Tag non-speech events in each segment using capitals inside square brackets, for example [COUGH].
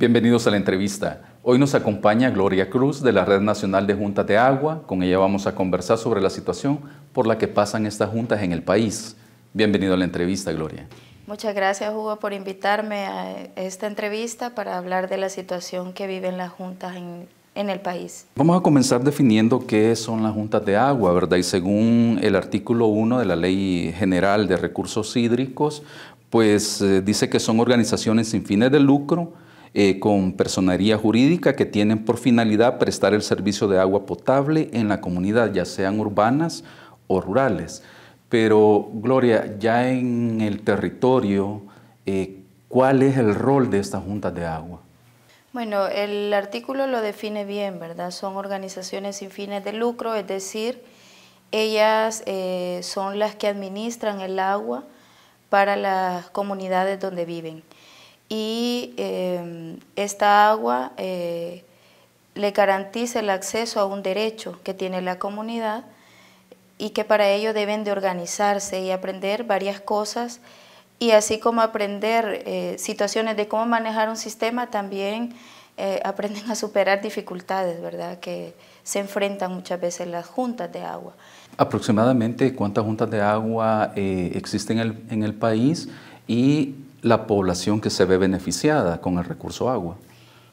Bienvenidos a la entrevista. Hoy nos acompaña Gloria Cruz de la Red Nacional de Juntas de Agua. Con ella vamos a conversar sobre la situación por la que pasan estas juntas en el país. Bienvenido a la entrevista, Gloria. Muchas gracias, Hugo, por invitarme a esta entrevista para hablar de la situación que viven las juntas en, el país. Vamos a comenzar definiendo qué son las juntas de agua, ¿verdad? Y según el artículo 1 de la Ley General de Recursos Hídricos, pues eh, dice que son organizaciones sin fines de lucro, eh, con personería jurídica que tienen por finalidad prestar el servicio de agua potable en la comunidad, ya sean urbanas o rurales. Pero, Gloria, ya en el territorio, eh, ¿cuál es el rol de estas juntas de agua? Bueno, el artículo lo define bien, ¿verdad? Son organizaciones sin fines de lucro, es decir, ellas eh, son las que administran el agua para las comunidades donde viven y em, esta agua eh, le garantiza el acceso a un derecho que tiene la comunidad y que para ello deben de organizarse y aprender varias cosas y así como aprender eh, situaciones de cómo manejar un sistema, también eh, [LAUGHS] aprenden a superar dificultades, ¿verdad? Que se enfrentan muchas veces las juntas de agua. Aproximadamente cuántas juntas de agua existen en el, en el país y la población que se ve beneficiada con el recurso agua?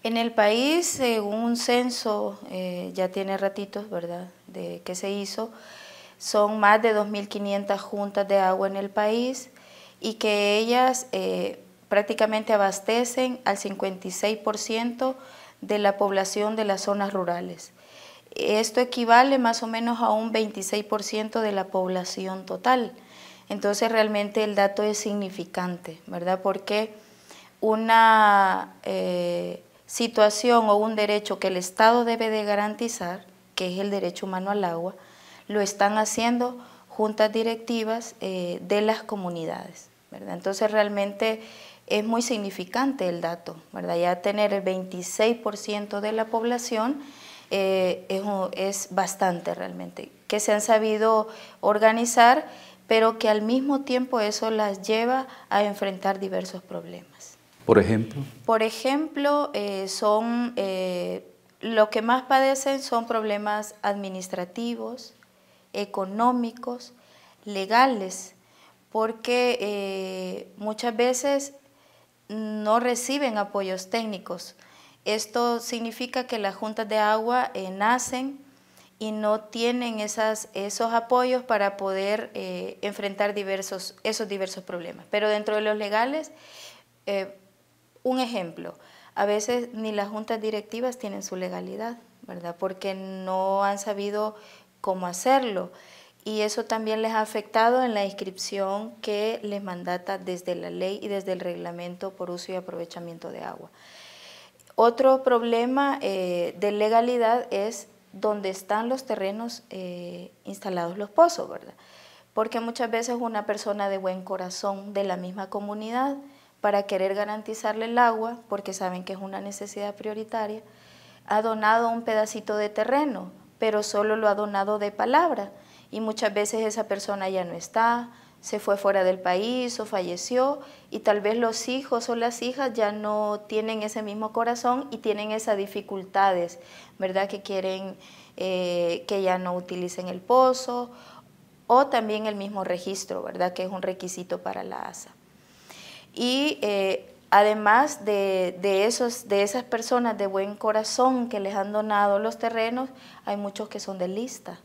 En el país, según un censo, eh, ya tiene ratitos, ¿verdad?, de que se hizo, son más de 2.500 juntas de agua en el país y que ellas eh, prácticamente abastecen al 56% de la población de las zonas rurales. Esto equivale más o menos a un 26% de la población total. Entonces realmente el dato es significante, ¿verdad? Porque una eh, situación o un derecho que el Estado debe de garantizar, que es el derecho humano al agua, lo están haciendo juntas directivas eh, de las comunidades, ¿verdad? Entonces realmente es muy significante el dato, ¿verdad? Ya tener el 26% de la población eh, es, es bastante realmente, que se han sabido organizar pero que al mismo tiempo eso las lleva a enfrentar diversos problemas. Por ejemplo. Por ejemplo, eh, son eh, lo que más padecen son problemas administrativos, económicos, legales, porque eh, muchas veces no reciben apoyos técnicos. Esto significa que las juntas de agua nacen y no tienen esos apoyos para poder eh, enfrentar esos diversos problemas. Pero dentro de los legales, eh, un ejemplo, a veces ni las juntas directivas tienen su legalidad, ¿verdad? Porque no han sabido cómo hacerlo. Y eso también les ha afectado en la inscripción que les mandata desde la ley y desde el reglamento por uso y aprovechamiento de agua. Otro problema eh, de legalidad es donde están los terrenos eh, instalados los pozos, ¿verdad? Porque muchas veces una persona de buen corazón de la misma comunidad, para querer garantizarle el agua, porque saben que es una necesidad prioritaria, ha donado un pedacito de terreno, pero solo lo ha donado de palabra. Y muchas veces esa persona ya no está, se fue fuera del país o falleció y tal vez los hijos o las hijas ya no tienen ese mismo corazón y tienen esas dificultades, ¿verdad? Que quieren eh, que ya no utilicen el pozo o también el mismo registro, ¿verdad? Que es un requisito para la ASA. Y eh, además de, esos, de esas personas de buen corazón que les han donado los terrenos, hay muchos que son de lista,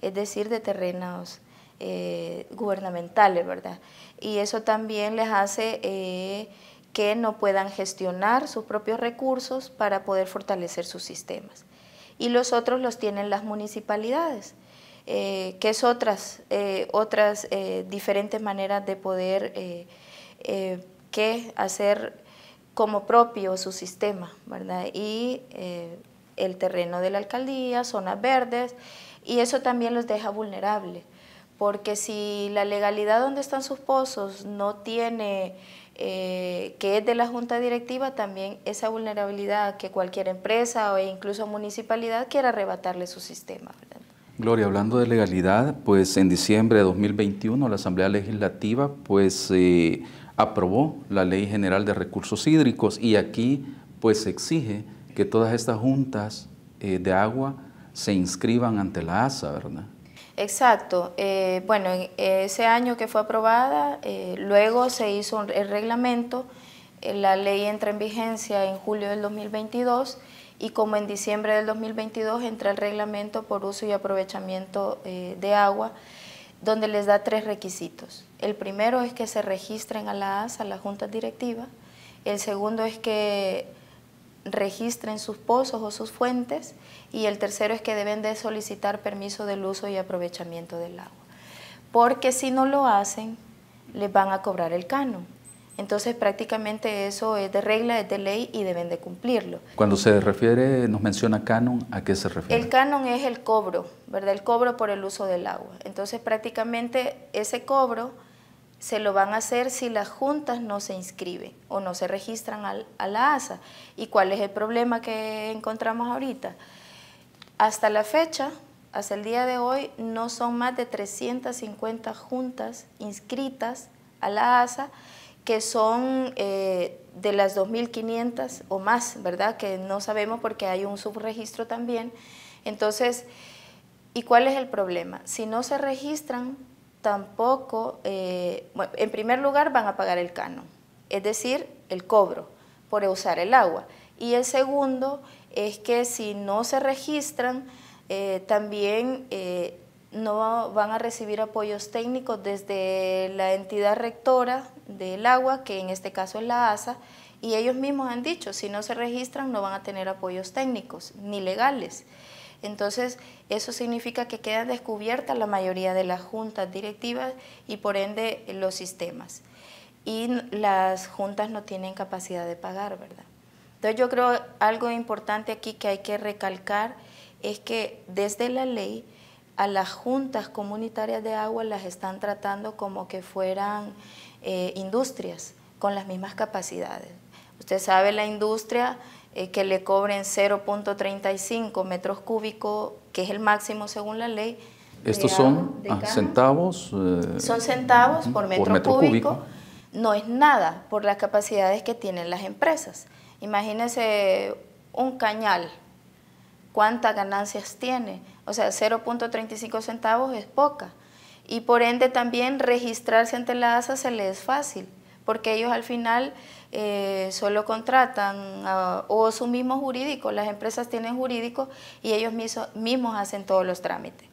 es decir, de terrenos eh, gubernamentales, ¿verdad? Y eso también les hace eh, que no puedan gestionar sus propios recursos para poder fortalecer sus sistemas. Y los otros los tienen las municipalidades, eh, que es otras, otras diferentes maneras de poder que hacer como propio su sistema, ¿verdad? Y el terreno de la alcaldía, zonas verdes, y eso también los deja vulnerables. Porque si la legalidad donde están sus pozos no tiene, eh, que es de la junta directiva, también esa vulnerabilidad que cualquier empresa o incluso municipalidad quiera arrebatarle su sistema. Gloria, hablando de legalidad, pues en diciembre de 2021 la Asamblea Legislativa pues eh, aprobó la Ley General de Recursos Hídricos y aquí pues exige que todas estas juntas eh, de agua se inscriban ante la ASA, ¿verdad? Exacto. Eh, bueno, ese año que fue aprobada, eh, luego se hizo el reglamento, eh, la ley entra en vigencia en julio del 2022 y como en diciembre del 2022 entra el reglamento por uso y aprovechamiento de agua, donde les da tres requisitos. El primero es que se registren a la ASA, a la Junta Directiva. El segundo es que registren sus pozos o sus fuentes y el tercero es que deben de solicitar permiso del uso y aprovechamiento del agua. Porque si no lo hacen, les van a cobrar el canon. Entonces prácticamente eso es de regla, es de ley y deben de cumplirlo. Cuando se refiere, nos menciona canon, ¿a qué se refiere? El canon es el cobro, ¿verdad? El cobro por el uso del agua. Entonces prácticamente ese cobro se lo van a hacer si las juntas no se inscriben o no se registran a la ASA. ¿Y cuál es el problema que encontramos ahorita? Hasta la fecha, hasta el día de hoy, no son más de 350 juntas inscritas a la ASA, que son eh, de las 2.500 o más, ¿verdad? Que no sabemos porque hay un subregistro también. Entonces, ¿y cuál es el problema? Si no se registran tampoco, eh, en primer lugar van a pagar el canon, es decir, el cobro por usar el agua. Y el segundo es que si no se registran, eh, también eh, no van a recibir apoyos técnicos desde la entidad rectora del agua, que en este caso es la ASA, y ellos mismos han dicho, si no se registran no van a tener apoyos técnicos ni legales. Entonces, eso significa que queda descubierta la mayoría de las juntas directivas y por ende los sistemas. Y las juntas no tienen capacidad de pagar, ¿verdad? Entonces, yo creo algo importante aquí que hay que recalcar es que desde la ley a las juntas comunitarias de agua las están tratando como que fueran eh, industrias con las mismas capacidades. Usted sabe, la industria eh, que le cobren 0.35 metros cúbicos, que es el máximo según la ley. ¿Estos ah, eh, son centavos? son centavos por metro, cúbico. No es nada por las capacidades que tienen las empresas. Imagínese un cañal, cuántas ganancias tiene. O sea, 0.35 centavos es poca. Y por ende también registrarse ante la ASA se le es fácil, porque ellos al final eh, solo contratan o su mismo jurídico, las empresas tienen jurídico y ellos mismos hacen todos los trámites.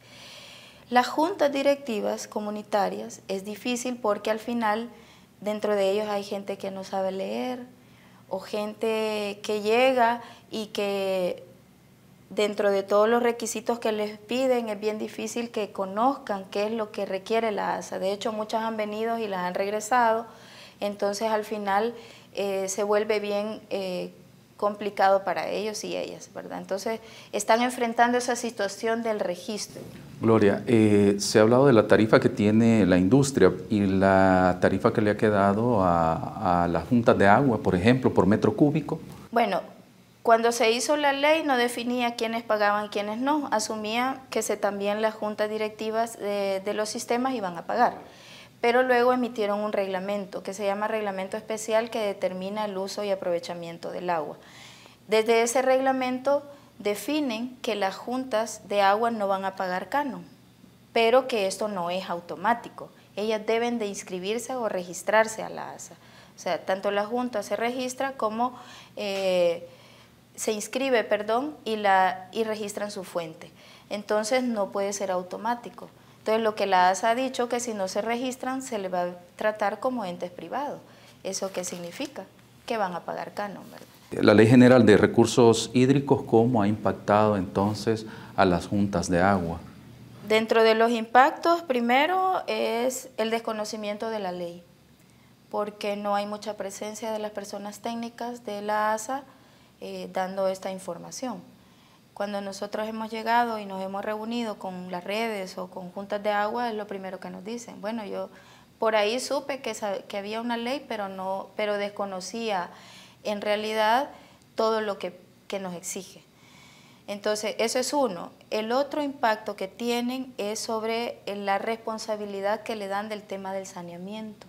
Las juntas directivas comunitarias es difícil porque al final dentro de ellos hay gente que no sabe leer o gente que llega y que dentro de todos los requisitos que les piden es bien difícil que conozcan qué es lo que requiere la ASA. De hecho, muchas han venido y las han regresado. Entonces, al final eh, se vuelve bien eh, complicado para ellos y ellas, ¿verdad? Entonces, están enfrentando esa situación del registro. Gloria, eh, se ha hablado de la tarifa que tiene la industria y la tarifa que le ha quedado a, las juntas de agua, por ejemplo, por metro cúbico. Bueno, cuando se hizo la ley no definía quiénes pagaban y quiénes no, asumía que se, también las juntas directivas de los sistemas iban a pagar pero luego emitieron un reglamento que se llama Reglamento Especial que determina el uso y aprovechamiento del agua. Desde ese reglamento definen que las juntas de agua no van a pagar canon, pero que esto no es automático. Ellas deben de inscribirse o registrarse a la ASA. O sea, tanto la junta se registra como eh, se inscribe, perdón, y, la, y registran su fuente. Entonces no puede ser automático. Entonces, lo que la ASA ha dicho que si no se registran, se les va a tratar como entes privados. ¿Eso qué significa? Que van a pagar canon, ¿verdad? La Ley General de Recursos Hídricos, ¿cómo ha impactado entonces a las juntas de agua? Dentro de los impactos, primero es el desconocimiento de la ley, porque no hay mucha presencia de las personas técnicas de la ASA eh, dando esta información. Cuando nosotros hemos llegado y nos hemos reunido con las redes o con juntas de agua, es lo primero que nos dicen. Bueno, yo por ahí supe que, había una ley, pero, no, pero desconocía en realidad todo lo que nos exige. Entonces, eso es uno. El otro impacto que tienen es sobre la responsabilidad que le dan del tema del saneamiento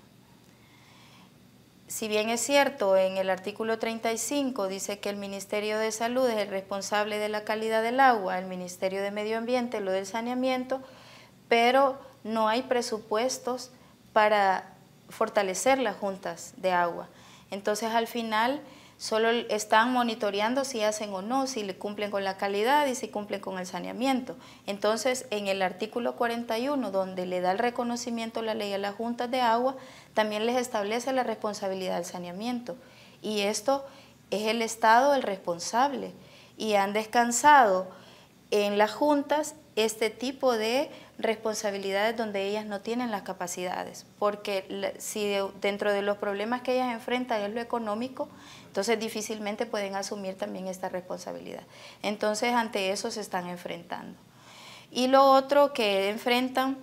si bien es cierto, en el artículo 35 dice que el Ministerio de Salud es el responsable de la calidad del agua, el Ministerio de Medio Ambiente lo del saneamiento, pero no hay presupuestos para fortalecer las juntas de agua. Entonces, al final, Solo están monitoreando si hacen o no, si cumplen con la calidad y si cumplen con el saneamiento. Entonces, en el artículo 41, donde le da el reconocimiento la ley a las juntas de agua, también les establece la responsabilidad del saneamiento. Y esto es el Estado el responsable. Y han descansado en las juntas este tipo de responsabilidades donde ellas no tienen las capacidades, porque si dentro de los problemas que ellas enfrentan es lo económico, entonces difícilmente pueden asumir también esta responsabilidad. Entonces ante eso se están enfrentando. Y lo otro que enfrentan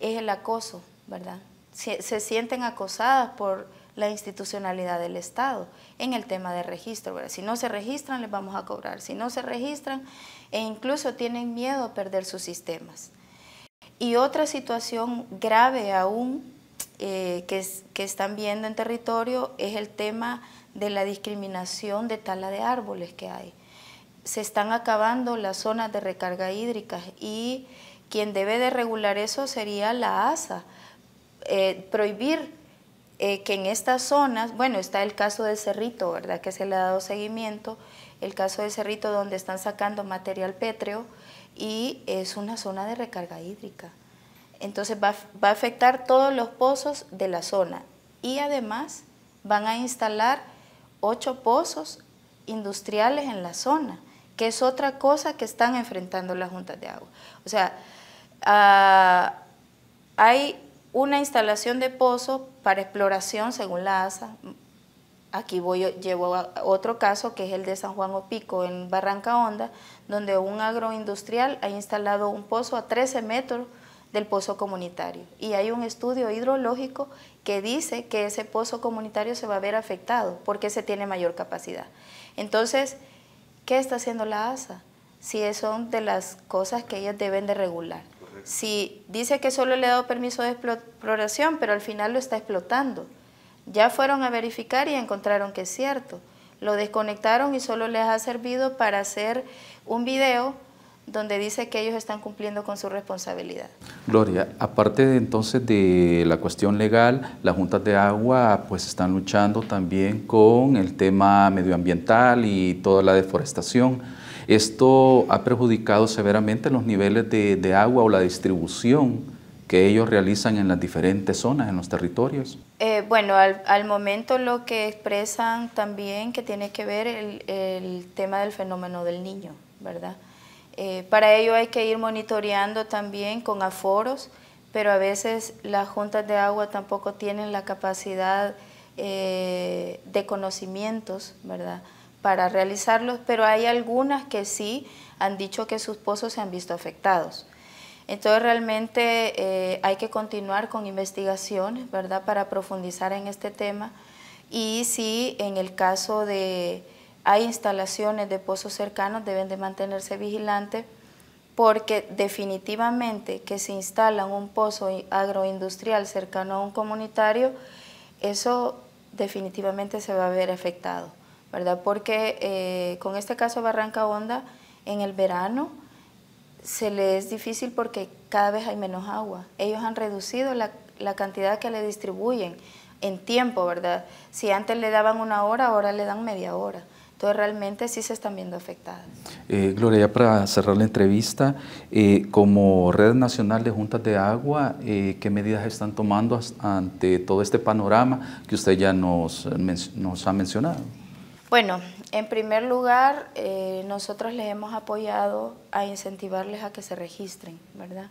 es el acoso, ¿verdad? Se, sienten acosadas por la institucionalidad del Estado en el tema de registro. Si no se registran, les vamos a cobrar. Si no se registran, e incluso tienen miedo a perder sus sistemas. Y otra situación grave aún eh, que, están viendo en territorio es el tema de la discriminación de tala de árboles que hay. Se están acabando las zonas de recarga hídrica y quien debe de regular eso sería la ASA. Eh, prohibir eh, que en estas zonas, bueno, está el caso del Cerrito, ¿verdad? Que se le ha dado seguimiento, el caso del Cerrito donde están sacando material pétreo, y es una zona de recarga hídrica. Entonces va, a afectar todos los pozos de la zona y además van a instalar ocho pozos industriales en la zona, que es otra cosa que están enfrentando las juntas de agua. O sea, ah, hay una instalación de pozos para exploración según la ASA, Aquí voy, llevo otro caso que es el de San Juan Opico en Barranca Honda, donde un agroindustrial ha instalado un pozo a 13 metros del pozo comunitario. Y hay un estudio hidrológico que dice que ese pozo comunitario se va a ver afectado porque se tiene mayor capacidad. Entonces, ¿qué está haciendo la ASA? Si son de las cosas que ellas deben de regular. Si dice que solo le ha dado permiso de exploración, pero al final lo está explotando. Ya fueron a verificar y encontraron que es cierto. Lo desconectaron y solo les ha servido para hacer un video donde dice que ellos están cumpliendo con su responsabilidad. Gloria, aparte de entonces de la cuestión legal, las juntas de agua pues están luchando también con el tema medioambiental y toda la deforestación. Esto ha perjudicado severamente los niveles de agua o la distribución que ellos realizan en las diferentes zonas, en los territorios? Eh, bueno, al, momento lo que expresan también que tiene que ver el, tema del fenómeno del niño, ¿verdad? Eh, para ello hay que ir monitoreando también con aforos, pero a veces las juntas de agua tampoco tienen la capacidad eh, de conocimientos, ¿verdad? Para realizarlos, pero hay algunas que sí han dicho que sus pozos se han visto afectados. Entonces realmente eh, hay que continuar con investigación, ¿verdad?, para profundizar en este tema. Y si en el caso de hay instalaciones de pozos cercanos, deben de mantenerse vigilantes, porque definitivamente que se instala un pozo agroindustrial cercano a un comunitario, eso definitivamente se va a ver afectado, ¿verdad? Porque eh, con este caso Barranca Honda, en el verano, se le es difícil porque cada vez hay menos agua. Ellos han reducido la, la cantidad que le distribuyen en tiempo, ¿verdad? Si antes le daban una hora, ahora le dan media hora. Entonces realmente sí se están viendo afectadas. Eh, Gloria, ya para cerrar la entrevista, eh, como Red Nacional de Juntas de Agua, eh, ¿qué medidas están tomando ante todo este panorama que usted ya nos ha mencionado? Bueno, en primer lugar, eh, nosotros les hemos apoyado a incentivarles a que se registren, ¿verdad?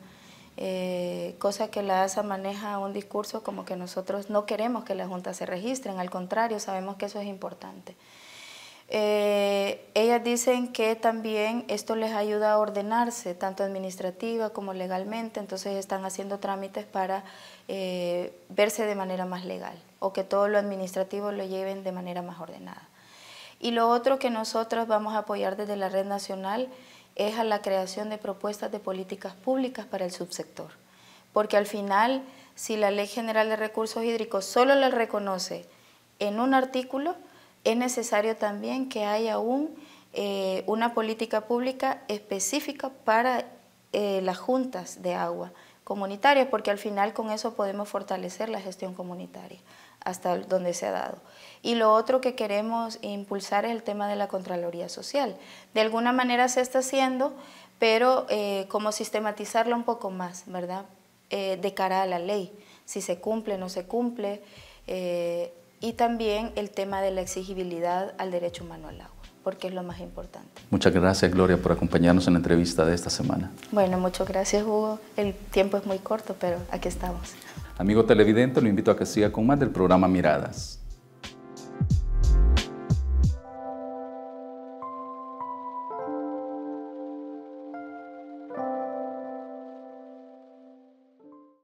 Eh, cosa que la ASA maneja un discurso como que nosotros no queremos que la Junta se registren, al contrario, sabemos que eso es importante. Eh, ellas dicen que también esto les ayuda a ordenarse, tanto administrativa como legalmente, entonces están haciendo trámites para verse de manera más legal o que todo lo administrativo lo lleven de manera más ordenada. Y lo otro que nosotros vamos a apoyar desde la red nacional es a la creación de propuestas de políticas públicas para el subsector. Porque al final, si la Ley General de Recursos Hídricos solo la reconoce en un artículo, es necesario también que haya eh, una política pública específica para eh, las juntas de agua comunitarias, porque al final con eso podemos fortalecer la gestión comunitaria hasta donde se ha dado. Y lo otro que queremos impulsar es el tema de la Contraloría Social. De alguna manera se está haciendo, pero eh, como sistematizarlo un poco más, ¿verdad? Eh, de cara a la ley, si se cumple o no se cumple. Eh, y también el tema de la exigibilidad al derecho humano al agua, porque es lo más importante. Muchas gracias, Gloria, por acompañarnos en la entrevista de esta semana. Bueno, muchas gracias, Hugo. El tiempo es muy corto, pero aquí estamos. Amigo televidente, lo invito a que siga con más del programa Miradas.